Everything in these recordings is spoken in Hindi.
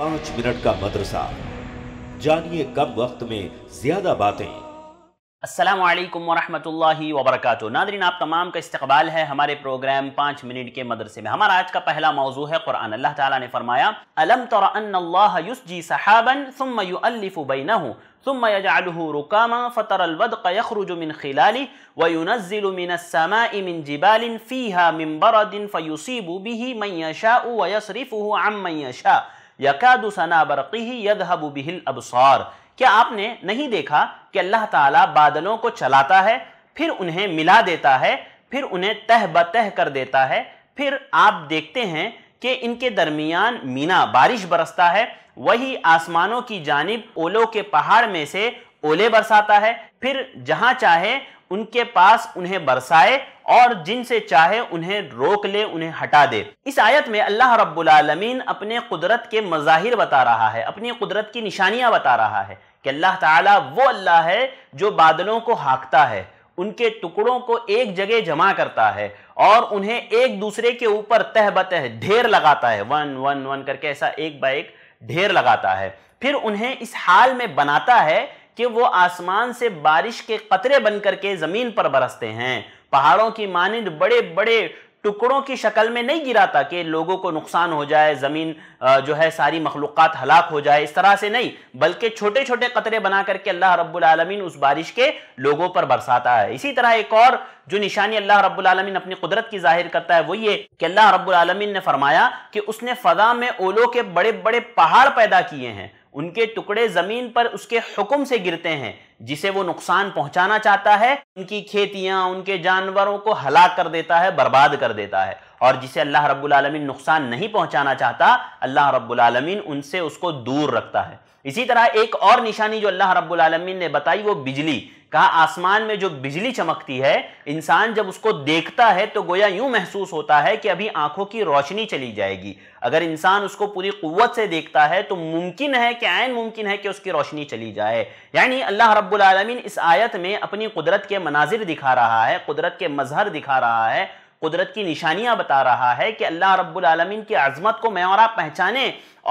पांच मिनट का मदरसा जानिए कम वक्त में ज्यादा बातें असलकम वरहमतुल्लि वबरक नादरीन आप तमाम का इस्तबाल है हमारे प्रोग्राम पाँच मिनट के मदरसे में हमारा आज का पहला मौजू है कुरान अल्लाह ताला ने फरमाया ثم يجعله ركاما فترى الودق يخرج من خلاله وينزل من السماء من جبال فيها من برد فيصيب به من يشاء ويصرفه عن من يشاء यकादु सना बरकी बिहिल अबसार क्या आपने नहीं देखा कि अल्लाह ताला बादलों को चलाता है फिर उन्हें मिला देता है फिर उन्हें तह बतह कर देता है फिर आप देखते हैं कि इनके दरमियान मीना बारिश बरसता है वही आसमानों की जानब ओलों के पहाड़ में से ओले बरसाता है फिर जहाँ चाहे उनके पास उन्हें बरसाए और जिनसे चाहे उन्हें रोक ले उन्हें हटा दे इस आयत में अल्लाह रब्बुल आलमीन अपने कुदरत के मज़ाहिर बता रहा है अपनी कुदरत की निशानियां बता रहा है कि अल्लाह ताला वो अल्लाह है जो बादलों को हाँकता है उनके टुकड़ों को एक जगह जमा करता है और उन्हें एक दूसरे के ऊपर तह बतह ढेर लगाता है वन वन वन करके ऐसा एक बाय एक ढेर लगाता है फिर उन्हें इस हाल में बनाता है कि वो आसमान से बारिश के कतरे बन करके ज़मीन पर बरसते हैं पहाड़ों की मानंद बड़े बड़े टुकड़ों की शक्ल में नहीं गिराता कि लोगों को नुकसान हो जाए ज़मीन जो है सारी मखलूक़ हलाक हो जाए इस तरह से नहीं बल्कि छोटे छोटे कतरे बना करके अल्लाह रबालमीन उस बारिश के लोगों पर बरसाता है इसी तरह एक और जो निशानी अल्लाह रब्बुलमीन अपनी कुदरत की जाहिर करता है वो ये कि अल्लाह रबालमीन ने फरमाया कि उसने फ़जा में ओलों के बड़े बड़े पहाड़ पैदा किए हैं उनके टुकड़े जमीन पर उसके हुक्म से गिरते हैं जिसे वो नुकसान पहुंचाना चाहता है उनकी खेतियां उनके जानवरों को हलाक कर देता है बर्बाद कर देता है और जिसे अल्लाह रब्बुल नुकसान नहीं पहुंचाना चाहता अल्लाह रब्बुल उनसे उसको दूर रखता है इसी तरह एक और निशानी जो अल्लाह रब्बुल ने बताई वो बिजली कहा आसमान में जो बिजली चमकती है इंसान जब उसको देखता है तो गोया यूं महसूस होता है कि अभी आंखों की रोशनी चली जाएगी अगर इंसान उसको पूरी कुत से देखता है तो मुमकिन है कि आयन मुमकिन है कि उसकी रोशनी चली जाए यानी अल्लाह रब्बुल रब्बुलमीन इस आयत में अपनी कुदरत के मनाजिर दिखा रहा है कुदरत के मजहर दिखा रहा है कुदरत की निशानियां बता रहा है कि अल्लाह रब्बुल आलमीन की आज़मत को मैं और आप पहचाने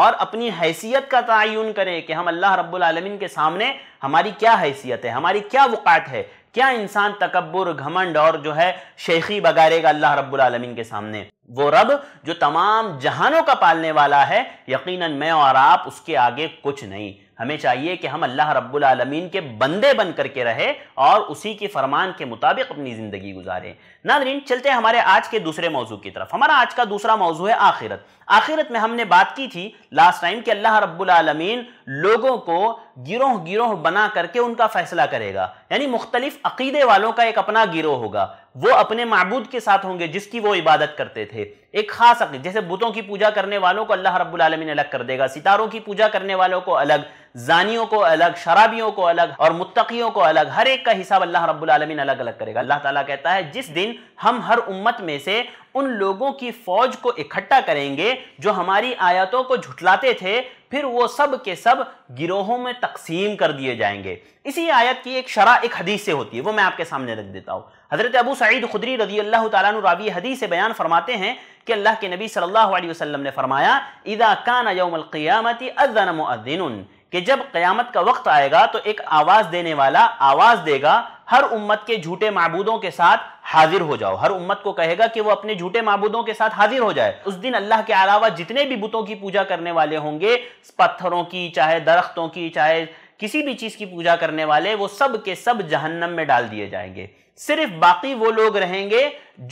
और अपनी हैसियत का तयन करें कि हम अल्लाह रब्बुल आलमीन के सामने हमारी क्या हैसियत है हमारी क्या वक़ात है क्या इंसान तकबर घमंड और जो है शेखी बगारेगा अल्लाह रब्बुल आलमीन के सामने वो रब जो तमाम जहानों का पालने वाला है यकीनन मैं और आप उसके आगे कुछ नहीं हमें चाहिए कि हम अल्लाह रब्बुल आलमीन के बंदे बन करके रहे और उसी के फरमान के मुताबिक अपनी ज़िंदगी गुजारें नादरीन चलते हैं हमारे आज के दूसरे मौजू की तरफ हमारा आज का दूसरा मौजू है आखिरत आखिरत में हमने बात की थी लास्ट टाइम कि अल्लाह रब्बुल आलमीन लोगों को गिरोह गिरोह बना करके उनका फैसला करेगा यानी मुख्तलिफ अकीदे वालों का एक अपना गिरोह होगा वो अपने मबूद के साथ होंगे जिसकी वो इबादत करते थे एक खास अकीद जैसे बुतों की पूजा करने वालों को अल्लाह रब्बुल आलमीन अलग कर देगा सितारों की पूजा करने वालों को अलग जानियों को अलग शराबियों को अलग और मुत्तकियों को अलग हर एक का हिसाब अल्लाह रब्बुल आलमीन अलग अलग करेगा अल्लाह ताला कहता है जिस दिन हम हर उम्मत में से उन लोगों की फौज को इकट्ठा करेंगे जो हमारी आयतों को झुठलाते थे फिर वो सब के सब गिरोहों में तकसीम कर दिए जाएंगे इसी आयत की एक शरा एक हदीस से होती है वो मैं आपके सामने रख देता हूँ हज़रत अबू सईद खुदरी रजी अल्लाह तबी हदीस से बयान फरमाते हैं कि अल्लाह के नबी सल्लल्लाहु अलैहि वसल्लम ने फरमाया इदा कान यौमक़ियामती अजन कि जब क़यामत का वक्त आएगा तो एक आवाज़ देने वाला आवाज़ देगा हर उम्मत के झूठे मबूदों के साथ हाजिर हो जाओ हर उम्मत को कहेगा कि वो अपने झूठे मबूदों के साथ हाजिर हो जाए उस दिन अल्लाह के अलावा जितने भी बुतों की पूजा करने वाले होंगे पत्थरों की चाहे दरख्तों की चाहे किसी भी चीज़ की पूजा करने वाले वो सब के सब जहन्नम में डाल दिए जाएंगे सिर्फ बाकी वो लोग रहेंगे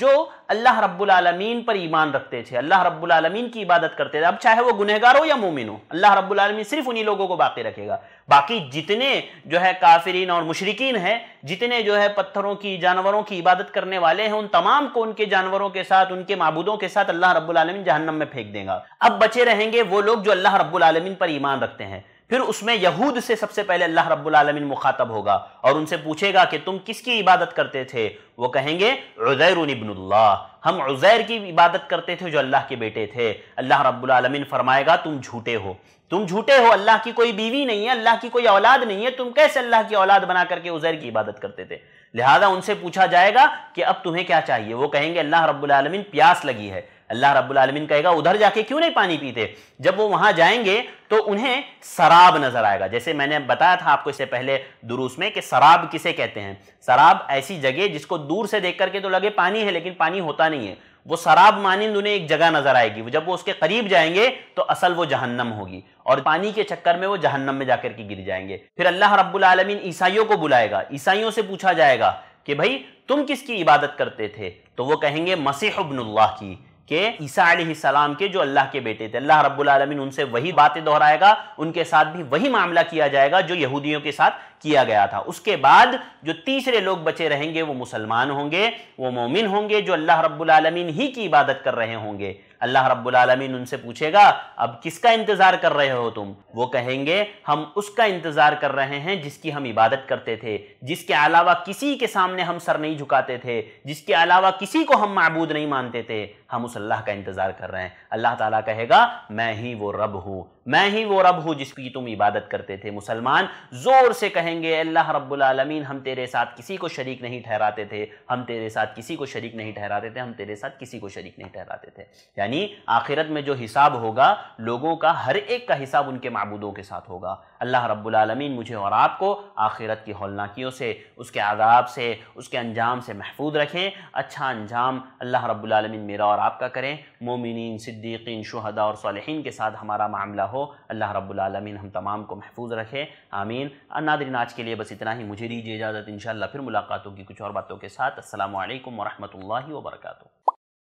जो अल्लाह रब्बुल आलमीन पर ईमान रखते थे अल्लाह रब्बुल आलमीन की इबादत करते थे अब चाहे वो गुनहगार हो या मोमिन हो अल्लाह रब्बुल आलमीन सिर्फ उन्हीं लोगों को बाकी रखेगा बाकी जितने जो है काफिरीन और मुशरकिन हैं जितने जो है पत्थरों की जानवरों की इबादत करने वाले हैं उन तमाम को उनके जानवरों के साथ उनके मबूदों के साथ अल्लाह रब्बुल आलमीन जहन्नम में फेंक देगा अब बचे रहेंगे वो लोग जो अल्लाह रब्बुल आलमीन पर ईमान रखते हैं फिर उसमें यहूद से सबसे पहले अल्लाह रब्बुल आलमीन मुखातब होगा और उनसे पूछेगा कि तुम किसकी इबादत करते थे वो कहेंगे उजैर इबनुल्लाह हम उजैर की इबादत करते थे जो अल्लाह के बेटे थे अल्लाह रब्बुल आलमीन फरमाएगा तुम झूठे हो तुम झूठे हो अल्लाह की कोई बीवी नहीं है अल्लाह की कोई औलाद नहीं है तुम कैसे अल्लाह की औलाद बना करके उजैर की इबादत करते थे लिहाजा उनसे पूछा जाएगा कि अब तुम्हें क्या चाहिए वो कहेंगे अल्लाह रब्बुल आलमीन प्यास लगी है अल्लाह रब्बुल रबालमीन कहेगा उधर जाके क्यों नहीं पानी पीते जब वो वहां जाएंगे तो उन्हें शराब नज़र आएगा जैसे मैंने बताया था आपको इससे पहले दुरूस में कि शराब किसे कहते हैं शराब ऐसी जगह जिसको दूर से देख करके तो लगे पानी है लेकिन पानी होता नहीं है वो शराब मानिंद उन्हें एक जगह नजर आएगी जब वो उसके करीब जाएंगे तो असल वो जहन्नम होगी और पानी के चक्कर में वो जहन्नम में जाकर के गिर जाएंगे फिर अल्लाह रब्बुल रबालमीन ईसाइयों को बुलाएगा ईसाइयों से पूछा जाएगा कि भाई तुम किसकी इबादत करते थे तो वो कहेंगे मसीह अब्नुल्लाह की कि ईसा सलाम के जो अल्लाह के बेटे थे अल्लाह रब्बुल रबालमीन उनसे वही बातें दोहराएगा उनके साथ भी वही मामला किया जाएगा जो यहूदियों के साथ किया गया था उसके बाद जो तीसरे लोग बचे रहेंगे वो मुसलमान होंगे वो मोमिन होंगे जो अल्लाह रब्बुल रबालमीन ही की इबादत कर रहे होंगे अल्लाह रब्बुल रबालमीन उनसे पूछेगा अब किसका इंतज़ार कर रहे हो तुम वो कहेंगे हम उसका इंतज़ार कर रहे हैं जिसकी हम इबादत करते थे जिसके अलावा किसी के सामने हम सर नहीं झुकाते थे जिसके अलावा किसी को हम मबूद नहीं मानते थे हम उस अल्लाह का इंतज़ार कर रहे हैं अल्लाह ताला कहेगा मैं ही वो रब हूँ मैं ही वो रब हूँ जिसकी तुम इबादत करते थे मुसलमान ज़ोर से कहेंगे अल्लाह रब्बुल रबालमीन हम तेरे साथ किसी को शरीक नहीं ठहराते थे हम तेरे साथ किसी को शरीक नहीं ठहराते थे हम तेरे साथ किसी को शरीक नहीं ठहराते थे यानी यानी आखिरत में जो हिसाब होगा लोगों का हर एक का हिसाब उनके मबूदों के साथ होगा अल्लाह रब्बुलमीन मुझे और आपको आखिरत की हौलनाकियों से उसके आदाब से उसके अंजाम से महफूज रखें अच्छा अंजाम अल्लाह रब्बुलमीन मेरा और आपका करें मोमिन सिद्दीकिन शहदा और सालहन के साथ हमारा मामला हो अल्लाह रब्लमिन हम तमाम को महफूज रखें आमीन नादरीन आज के लिए बस इतना ही मुझे दीजिए इजाज़त इन फिर मुलाकातों की कुछ और बातों के साथ असल वरहमल वर्का